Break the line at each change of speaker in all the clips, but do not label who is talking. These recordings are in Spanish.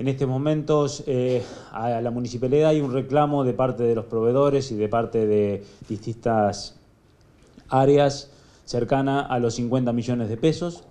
En estos momentos eh, a la municipalidad hay un reclamo de parte de los proveedores y de parte de distintas áreas cercana a los 50 millones de pesos.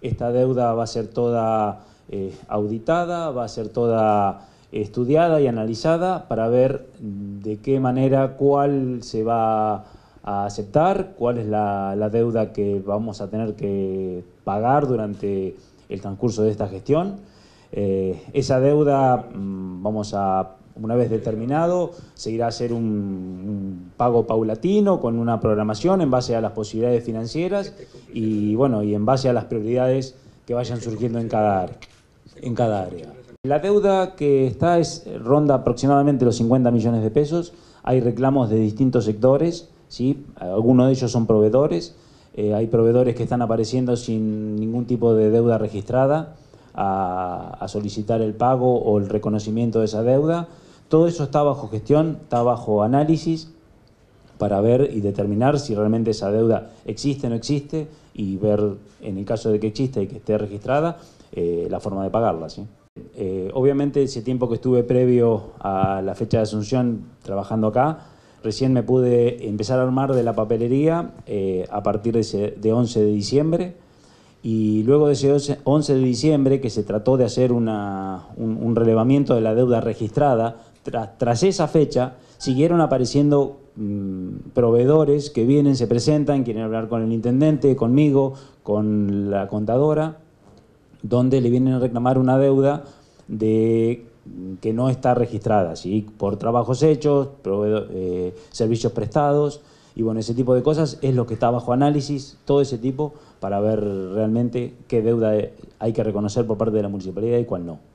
Esta deuda va a ser toda eh, auditada, va a ser toda eh, estudiada y analizada para ver de qué manera, cuál se va a aceptar, cuál es la deuda que vamos a tener que pagar durante el transcurso de esta gestión eh, esa deuda, mm, vamos a, una vez determinado, seguirá a ser un, pago paulatino con una programación en base a las posibilidades financieras este y, bueno, y en base a las prioridades que vayan este surgiendo en cada, en área. La deuda que está ronda aproximadamente los 50 millones de pesos. Hay reclamos de distintos sectores, ¿sí? algunos de ellos son proveedores. Eh, hay proveedores que están apareciendo sin ningún tipo de deuda registrada a, solicitar el pago o el reconocimiento de esa deuda. Todo eso está bajo gestión, está bajo análisis para ver y determinar si realmente esa deuda existe o no existe y ver, en el caso de que exista y que esté registrada, eh, la forma de pagarla. ¿sí? Eh, obviamente ese tiempo que estuve previo a la fecha de asunción trabajando acá, recién me pude empezar a armar de la papelería eh, a partir de, de 11 de diciembre. Y luego de ese 11 de diciembre, que se trató de hacer un, relevamiento de la deuda registrada, tras esa fecha siguieron apareciendo mm, proveedores que vienen, se presentan, quieren hablar con el intendente, conmigo, con la contadora, donde le vienen a reclamar una deuda de mm, que no está registrada, ¿sí? por trabajos hechos, eh, servicios prestados. Y bueno, ese tipo de cosas es lo que está bajo análisis, todo ese tipo, para ver realmente qué deuda hay que reconocer por parte de la municipalidad y cuál no.